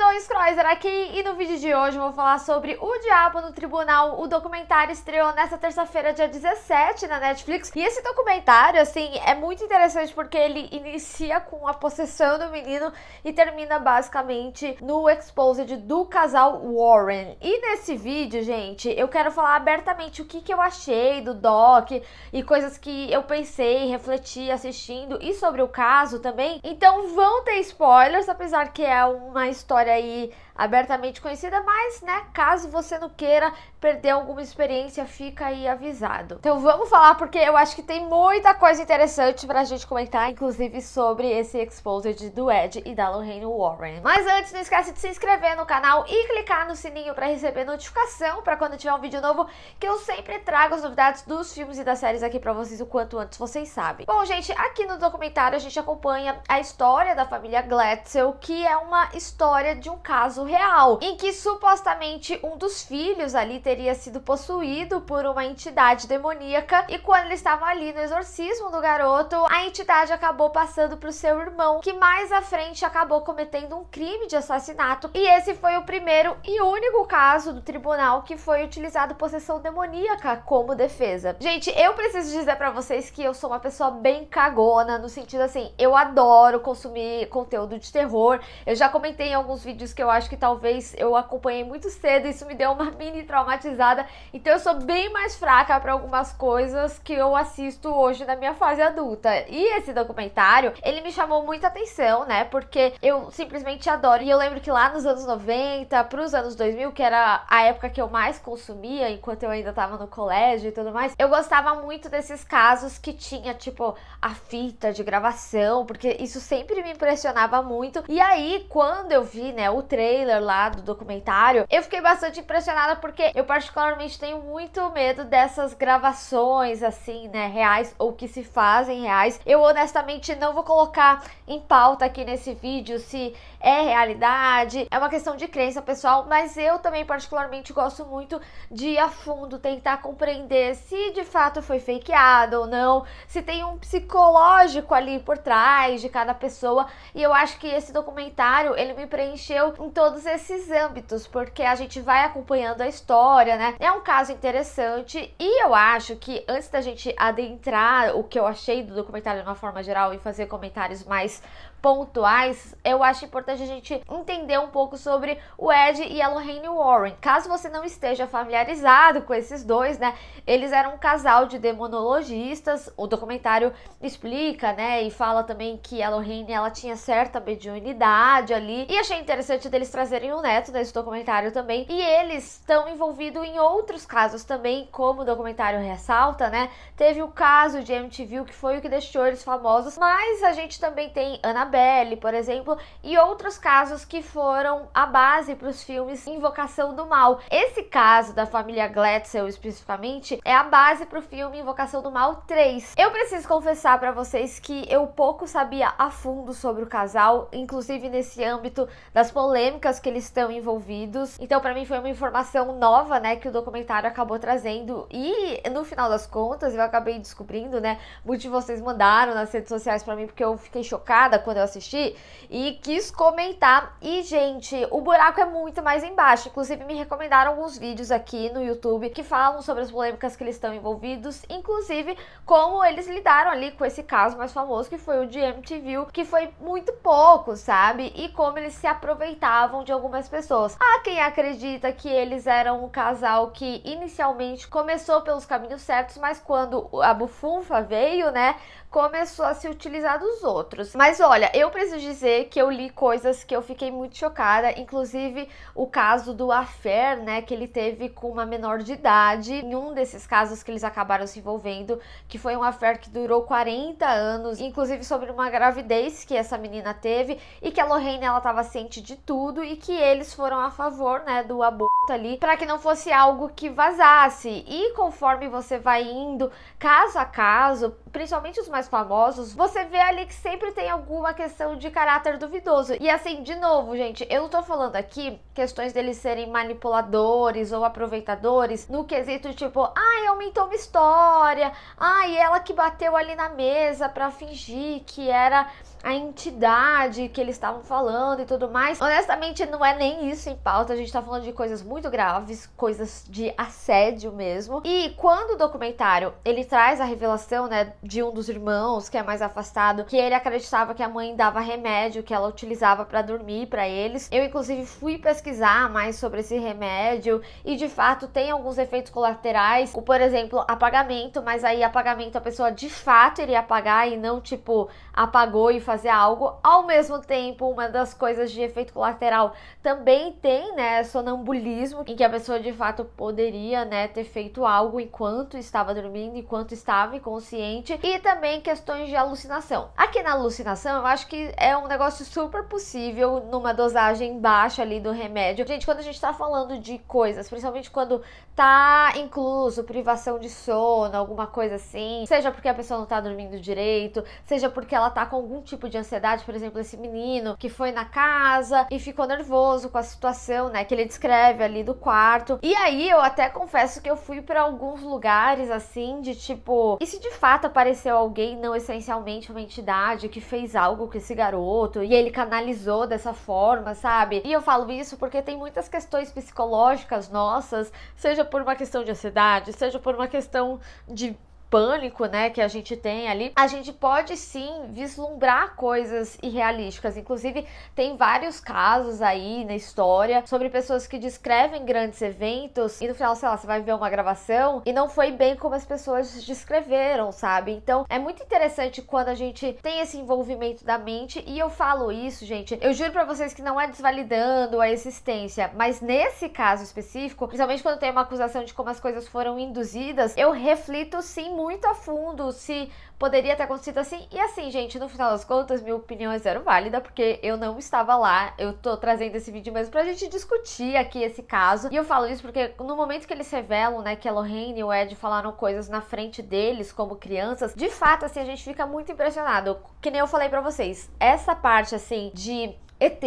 Dois Scroiser aqui e no vídeo de hoje eu vou falar sobre O Diabo no Tribunal. O documentário estreou nesta terça-feira, dia 17, na Netflix. E esse documentário, assim, é muito interessante porque ele inicia com a possessão do menino e termina basicamente no exposed do casal Warren. E nesse vídeo, gente, eu quero falar abertamente o que, que eu achei do doc e coisas que eu pensei, refleti assistindo e sobre o caso também. Então vão ter spoilers, apesar que é uma história história aí abertamente conhecida, mas, né, caso você não queira perder alguma experiência, fica aí avisado. Então vamos falar, porque eu acho que tem muita coisa interessante pra gente comentar, inclusive sobre esse Exposed do Ed e da Lorraine Warren. Mas antes, não esquece de se inscrever no canal e clicar no sininho pra receber notificação pra quando tiver um vídeo novo, que eu sempre trago as novidades dos filmes e das séries aqui pra vocês o quanto antes vocês sabem. Bom, gente, aqui no documentário a gente acompanha a história da família Glatzel, que é uma história de um caso real, em que supostamente um dos filhos ali teria sido possuído por uma entidade demoníaca e quando eles estavam ali no exorcismo do garoto, a entidade acabou passando para o seu irmão, que mais à frente acabou cometendo um crime de assassinato, e esse foi o primeiro e único caso do tribunal que foi utilizado possessão demoníaca como defesa. Gente, eu preciso dizer para vocês que eu sou uma pessoa bem cagona, no sentido assim, eu adoro consumir conteúdo de terror. Eu já comentei em alguns vídeos vídeos que eu acho que talvez eu acompanhei muito cedo, isso me deu uma mini traumatizada. Então eu sou bem mais fraca para algumas coisas que eu assisto hoje na minha fase adulta. E esse documentário, ele me chamou muita atenção, né? Porque eu simplesmente adoro. E eu lembro que lá nos anos 90 para os anos 2000, que era a época que eu mais consumia enquanto eu ainda tava no colégio e tudo mais, eu gostava muito desses casos que tinha, tipo, a fita de gravação, porque isso sempre me impressionava muito. E aí, quando eu vi né, o trailer lá do documentário, eu fiquei bastante impressionada porque eu particularmente tenho muito medo dessas gravações assim, né, reais ou que se fazem reais. Eu honestamente não vou colocar em pauta aqui nesse vídeo se é realidade, é uma questão de crença pessoal, mas eu também particularmente gosto muito de ir a fundo, tentar compreender se de fato foi fakeado ou não, se tem um psicológico ali por trás de cada pessoa, e eu acho que esse documentário, ele me preencheu em todos esses âmbitos, porque a gente vai acompanhando a história, né? É um caso interessante e eu acho que antes da gente adentrar o que eu achei do documentário de uma forma geral e fazer comentários mais pontuais, eu acho importante a gente entender um pouco sobre o Ed e a Lorraine Warren. Caso você não esteja familiarizado com esses dois, né? Eles eram um casal de demonologistas. O documentário explica, né, e fala também que a Lorraine ela tinha certa mediunidade ali. E achei interessante deles trazerem um neto nesse documentário também. E eles estão envolvidos em outros casos também, como o documentário ressalta, né? Teve o caso de MTV, que foi o que deixou eles famosos, mas a gente também tem Ana Annabelle, por exemplo, e outros casos que foram a base para os filmes Invocação do Mal. Esse caso da família Glatzel, especificamente, é a base para o filme Invocação do Mal 3. Eu preciso confessar para vocês que eu pouco sabia a fundo sobre o casal, inclusive nesse âmbito das polêmicas que eles estão envolvidos. Então, para mim foi uma informação nova, né, que o documentário acabou trazendo e no final das contas eu acabei descobrindo, né? Muitos de vocês mandaram nas redes sociais para mim porque eu fiquei chocada quando eu assisti e quis comentar. E, gente, o buraco é muito mais embaixo. Inclusive, me recomendaram alguns vídeos aqui no YouTube que falam sobre as polêmicas que eles estão envolvidos, inclusive como eles lidaram ali com esse caso mais famoso que foi o de MTV, que foi muito pouco, sabe? E como eles se aproveitavam de algumas pessoas. Há quem acredita que eles eram um casal que inicialmente começou pelos caminhos certos, mas quando a bufunfa veio, né, começou a se utilizar dos outros. Mas olha, eu preciso dizer que eu li coisas que eu fiquei muito chocada, inclusive o caso do affair, né, que ele teve com uma menor de idade, em um desses casos que eles acabaram se envolvendo, que foi um affair que durou 40 anos, inclusive sobre uma gravidez que essa menina teve e que a Lorraine ela estava ciente de tudo e que eles foram a favor, né, do aborto ali, para que não fosse algo que vazasse. E conforme você vai indo caso a caso, principalmente os mais famosos, você vê ali que sempre tem alguma questão de caráter duvidoso. E assim, de novo, gente, eu não tô falando aqui questões deles serem manipuladores ou aproveitadores no quesito tipo, ai, ah, aumentou uma história, ai, e ela que bateu ali na mesa para fingir que era a entidade que eles estavam falando e tudo mais. Honestamente, não é nem isso em pauta, a gente tá falando de coisas muito graves, coisas de assédio mesmo. E quando o documentário, ele traz a revelação, né, de um dos irmãos, que é mais afastado, que ele acreditava que a mãe dava remédio que ela utilizava para dormir para eles. Eu inclusive fui pesquisar mais sobre esse remédio e de fato tem alguns efeitos colaterais, como por exemplo, apagamento, mas aí apagamento a pessoa de fato iria apagar e não tipo apagou e fazer algo. Ao mesmo tempo, uma das coisas de efeito colateral também tem, né, sonambulismo, em que a pessoa de fato poderia, né, ter feito algo enquanto estava dormindo, enquanto estava inconsciente mente e também questões de alucinação. Aqui na alucinação, eu acho que é um negócio super possível numa dosagem baixa ali do remédio. Gente, quando a gente tá falando de coisas, principalmente quando tá incluso privação de sono, alguma coisa assim, seja porque a pessoa não tá dormindo direito, seja porque ela tá com algum tipo de ansiedade, por exemplo, esse menino que foi na casa e ficou nervoso com a situação, né, que ele descreve ali do quarto. E aí eu até confesso que eu fui para alguns lugares assim de tipo, e se de fato apareceu alguém, não essencialmente uma entidade, que fez algo com esse garoto e ele canalizou dessa forma, sabe? E eu falo isso porque tem muitas questões psicológicas nossas, seja por uma questão de ansiedade, seja por uma questão de pânico, né, que a gente tem ali, a gente pode sim vislumbrar coisas irrealísticas. Inclusive, tem vários casos aí na história sobre pessoas que descrevem grandes eventos e no final, sei lá, você vai ver uma gravação e não foi bem como as pessoas descreveram, sabe? Então, é muito interessante quando a gente tem esse envolvimento da mente e eu falo isso, gente. Eu juro para vocês que não é desvalidando a existência, mas nesse caso específico, principalmente quando tem uma acusação de como as coisas foram induzidas, eu reflito sim muito a fundo se poderia ter acontecido assim. E assim, gente, no final das contas, minha opinião é zero válida, porque eu não estava lá. Eu tô trazendo esse vídeo mesmo pra gente discutir aqui esse caso. E eu falo isso porque no momento que eles revelam, né, que a Lorraine e o Ed falaram coisas na frente deles como crianças, de fato, assim, a gente fica muito impressionado. Que nem eu falei para vocês, essa parte, assim, de ET,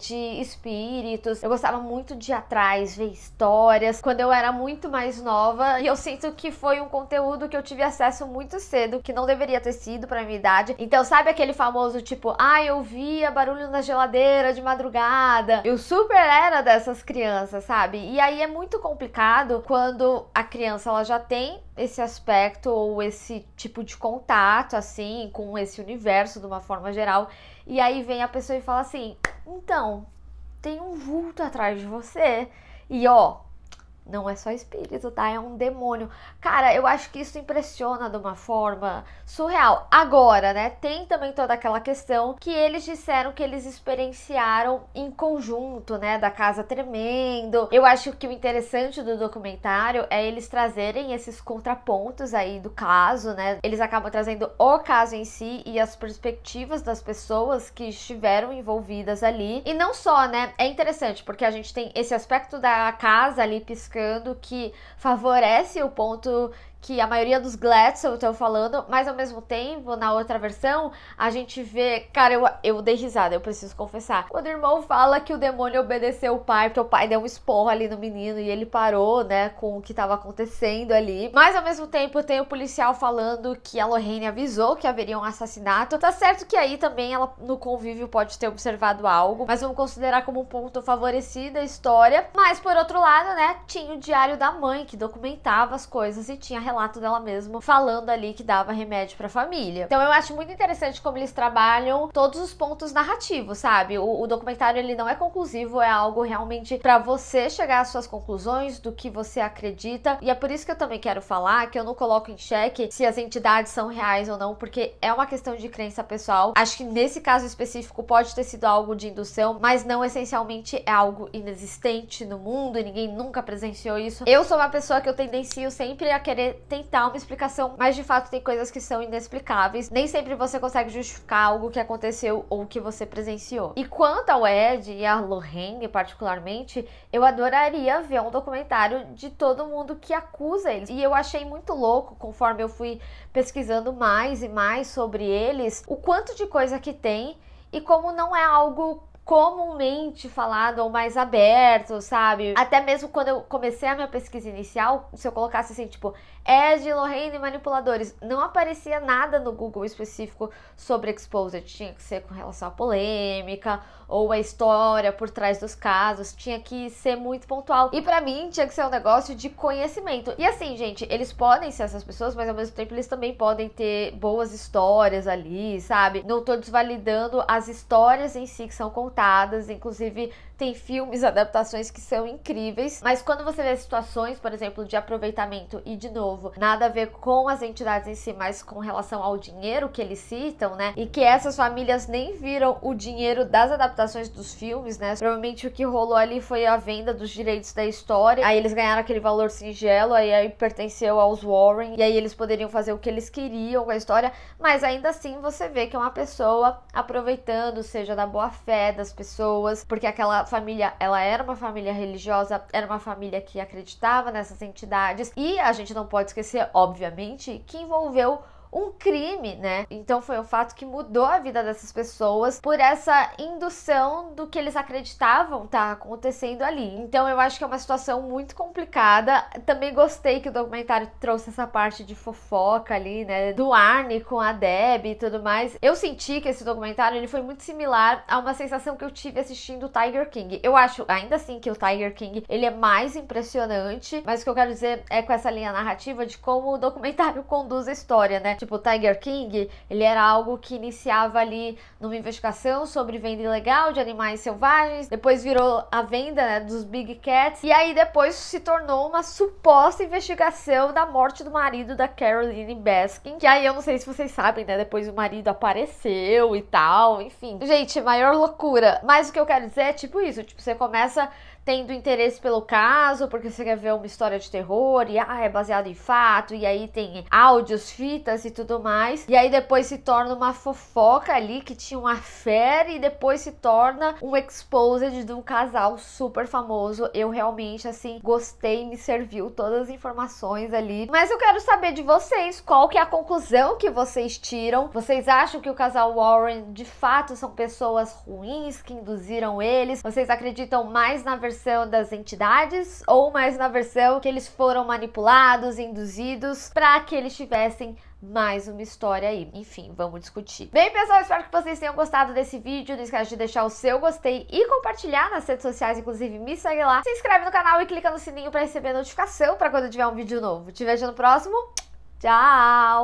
de espíritos. Eu gostava muito de ir atrás, ver histórias. Quando eu era muito mais nova, e eu sinto que foi um conteúdo que eu tive acesso muito cedo, que não deveria ter sido para minha idade. Então, sabe aquele famoso tipo, ah, eu via barulho na geladeira de madrugada. Eu super era dessas crianças, sabe? E aí é muito complicado quando a criança ela já tem esse aspecto ou esse tipo de contato assim com esse universo de uma forma geral. E aí vem a pessoa e fala assim: "Então, tem um vulto atrás de você". E ó, não é só espírito, tá? É um demônio. Cara, eu acho que isso impressiona de uma forma surreal. Agora, né? Tem também toda aquela questão que eles disseram que eles experienciaram em conjunto, né? Da casa tremendo. Eu acho que o interessante do documentário é eles trazerem esses contrapontos aí do caso, né? Eles acabam trazendo o caso em si e as perspectivas das pessoas que estiveram envolvidas ali. E não só, né? É interessante porque a gente tem esse aspecto da casa ali piscando buscando que favorece o ponto que a maioria dos Gladstone estão falando, mas ao mesmo tempo, na outra versão, a gente vê. Cara, eu, eu dei risada, eu preciso confessar. Quando o irmão fala que o demônio obedeceu o pai, porque o pai deu um esporro ali no menino e ele parou, né, com o que estava acontecendo ali. Mas ao mesmo tempo, tem o policial falando que a Lorraine avisou que haveria um assassinato. Tá certo que aí também ela, no convívio, pode ter observado algo, mas vamos considerar como um ponto favorecido a história. Mas por outro lado, né, tinha o diário da mãe que documentava as coisas e tinha relação relato dela mesma falando ali que dava remédio pra família. Então eu acho muito interessante como eles trabalham todos os pontos narrativos, sabe? O, o documentário ele não é conclusivo, é algo realmente para você chegar às suas conclusões do que você acredita. E é por isso que eu também quero falar que eu não coloco em xeque se as entidades são reais ou não, porque é uma questão de crença pessoal. Acho que nesse caso específico pode ter sido algo de indução, mas não essencialmente é algo inexistente no mundo e ninguém nunca presenciou isso. Eu sou uma pessoa que eu tendencio sempre a querer tentar uma explicação, mas de fato tem coisas que são inexplicáveis. Nem sempre você consegue justificar algo que aconteceu ou que você presenciou. E quanto ao Ed e a Lorraine, particularmente, eu adoraria ver um documentário de todo mundo que acusa eles. E eu achei muito louco, conforme eu fui pesquisando mais e mais sobre eles, o quanto de coisa que tem e como não é algo comumente falado ou mais aberto, sabe? Até mesmo quando eu comecei a minha pesquisa inicial, se eu colocasse assim, tipo, Ed, Lorraine e manipuladores. Não aparecia nada no Google específico sobre Exposed. Tinha que ser com relação à polêmica ou a história por trás dos casos. Tinha que ser muito pontual. E para mim tinha que ser um negócio de conhecimento. E assim, gente, eles podem ser essas pessoas, mas ao mesmo tempo eles também podem ter boas histórias ali, sabe? Não tô desvalidando as histórias em si que são contadas, inclusive tem filmes, adaptações que são incríveis, mas quando você vê situações, por exemplo, de aproveitamento e de novo, nada a ver com as entidades em si, mas com relação ao dinheiro que eles citam, né? E que essas famílias nem viram o dinheiro das adaptações dos filmes, né? Provavelmente o que rolou ali foi a venda dos direitos da história. Aí eles ganharam aquele valor singelo, aí, aí pertenceu aos Warren, e aí eles poderiam fazer o que eles queriam com a história, mas ainda assim você vê que é uma pessoa aproveitando, seja da boa fé das pessoas, porque aquela família, ela era uma família religiosa, era uma família que acreditava nessas entidades e a gente não pode esquecer, obviamente, que envolveu um crime, né? Então foi um fato que mudou a vida dessas pessoas por essa indução do que eles acreditavam tá acontecendo ali. Então eu acho que é uma situação muito complicada. Também gostei que o documentário trouxe essa parte de fofoca ali, né? Do Arne com a Deb e tudo mais. Eu senti que esse documentário ele foi muito similar a uma sensação que eu tive assistindo o Tiger King. Eu acho ainda assim que o Tiger King ele é mais impressionante, mas o que eu quero dizer é com essa linha narrativa de como o documentário conduz a história, né? tipo Tiger King, ele era algo que iniciava ali numa investigação sobre venda ilegal de animais selvagens, depois virou a venda né, dos Big Cats, e aí depois se tornou uma suposta investigação da morte do marido da Caroline Baskin, que aí eu não sei se vocês sabem, né, depois o marido apareceu e tal, enfim. Gente, maior loucura. Mas o que eu quero dizer é tipo isso, tipo, você começa tendo interesse pelo caso, porque você quer ver uma história de terror e ah, é baseado em fato, e aí tem áudios, fitas e tudo mais. E aí depois se torna uma fofoca ali que tinha uma fé e depois se torna um exposed de um casal super famoso. Eu realmente assim gostei, me serviu todas as informações ali. Mas eu quero saber de vocês qual que é a conclusão que vocês tiram. Vocês acham que o casal Warren de fato são pessoas ruins que induziram eles? Vocês acreditam mais na versão versão das entidades ou mais na versão que eles foram manipulados, induzidos para que eles tivessem mais uma história aí. Enfim, vamos discutir. Bem, pessoal, espero que vocês tenham gostado desse vídeo. Não esquece de deixar o seu gostei e compartilhar nas redes sociais, inclusive me segue lá. Se inscreve no canal e clica no sininho para receber notificação para quando tiver um vídeo novo. Te vejo no próximo. Tchau!